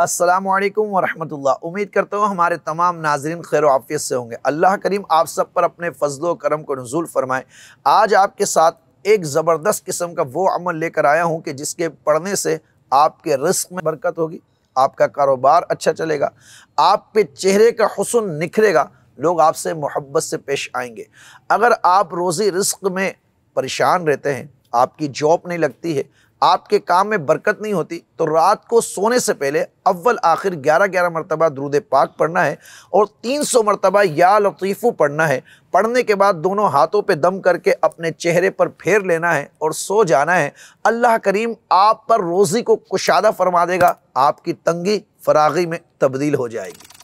असलकम वरहमल उम्मीद करता हूँ हमारे तमाम नाजरन खैर आफियत से होंगे अल्लाह करीम आप सब पर अपने फ़जल करम को नजूल फरमाए आज आपके साथ एक ज़बरदस्त किस्म का वो अमल लेकर आया हूँ कि जिसके पढ़ने से आपके रिस्क में बरकत होगी आपका कारोबार अच्छा चलेगा आप पे चेहरे का हसन निखरेगा लोग आपसे मोहब्बत से पेश आएंगे अगर आप रोज़ी रिस्क में परेशान रहते हैं आपकी जॉब नहीं लगती है आपके काम में बरकत नहीं होती तो रात को सोने से पहले अव्वल आखिर ग्यारह ग्यारह मरतबा दरूद पाक पढ़ना है और तीन सौ मरतबा या लतीफ़ू पढ़ना है पढ़ने के बाद दोनों हाथों पे दम करके अपने चेहरे पर फेर लेना है और सो जाना है अल्लाह करीम आप पर रोज़ी को कुशादा फरमा देगा आपकी तंगी फरागी में तब्दील हो जाएगी